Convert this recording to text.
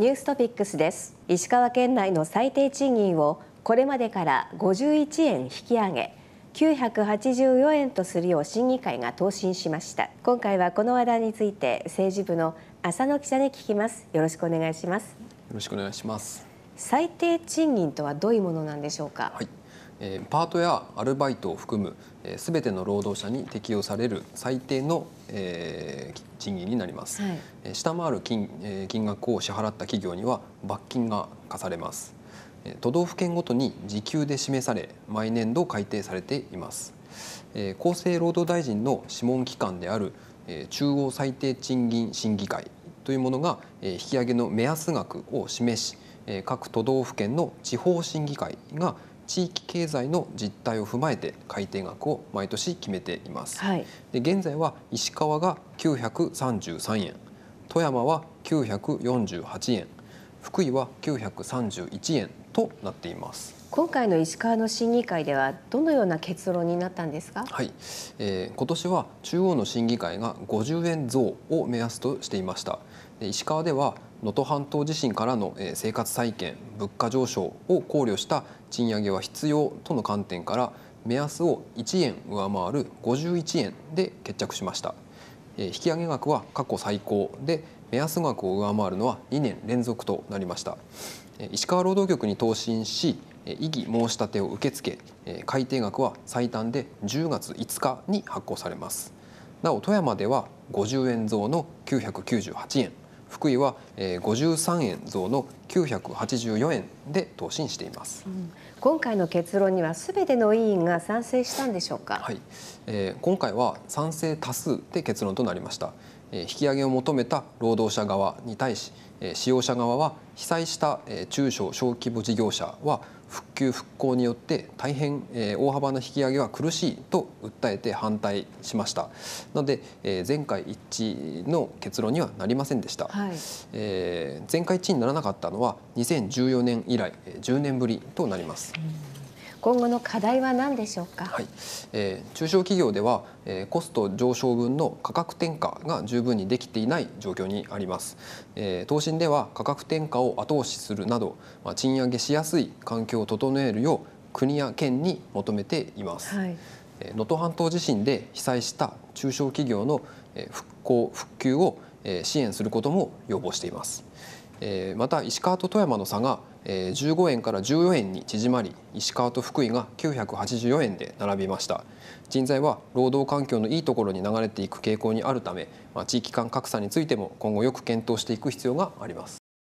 ニューストピックスです石川県内の最低賃金をこれまでから51円引き上げ984円とするよう審議会が答申しました今回はこの話題について政治部の浅野記者に聞きますよろしくお願いしますよろしくお願いします最低賃金とはどういうものなんでしょうか、はいパートやアルバイトを含むすべての労働者に適用される最低の賃金になります、はい、下回る金額を支払った企業には罰金が課されます都道府県ごとに時給で示され毎年度改定されています厚生労働大臣の諮問機関である中央最低賃金審議会というものが引き上げの目安額を示し各都道府県の地方審議会が地域経済の実態を踏まえて改定額を毎年決めています、はい、で現在は石川が933円富山は948円福井は931円となっています今回の石川の審議会ではどのような結論になったんですか、はいえー、今年は中央の審議会が50円増を目安としていましたで石川では能登半島地震からの生活再建物価上昇を考慮した賃上げは必要との観点から目安を1円上回る51円で決着しました。引き上げ額は過去最高で目安額を上回るのは2年連続となりました石川労働局に答申し異議申し立てを受け付け改定額は最短で10月5日に発行されますなお富山では50円増の998円福井は、えー、53円増の984円で答申しています、うん、今回の結論にはすべての委員が賛成したんでしょうか、はいえー、今回は賛成多数で結論となりました、えー、引き上げを求めた労働者側に対し、えー、使用者側は被災した、え中小小規模事業者は復旧・復興によって大変大幅な引き上げは苦しいと訴えて反対しましたなので前回一致の結論にはなりませんでした、はい、全会一致にならなかったのは2014年以来10年ぶりとなります。うん今後の課題は何でしょうか、はいえー、中小企業では、えー、コスト上昇分の価格転嫁が十分にできていない状況にあります、えー、東では価格転嫁を後押しするなど、まあ、賃上げしやすい環境を整えるよう国や県に求めています、はい能登半島地震で被災した中小企業の復興・復旧を支援することも要望していますまた石川と富山の差が15円から14円に縮まり石川と福井が984円で並びました人材は労働環境のいいところに流れていく傾向にあるため、地域間格差についても今後よく検討していく必要があります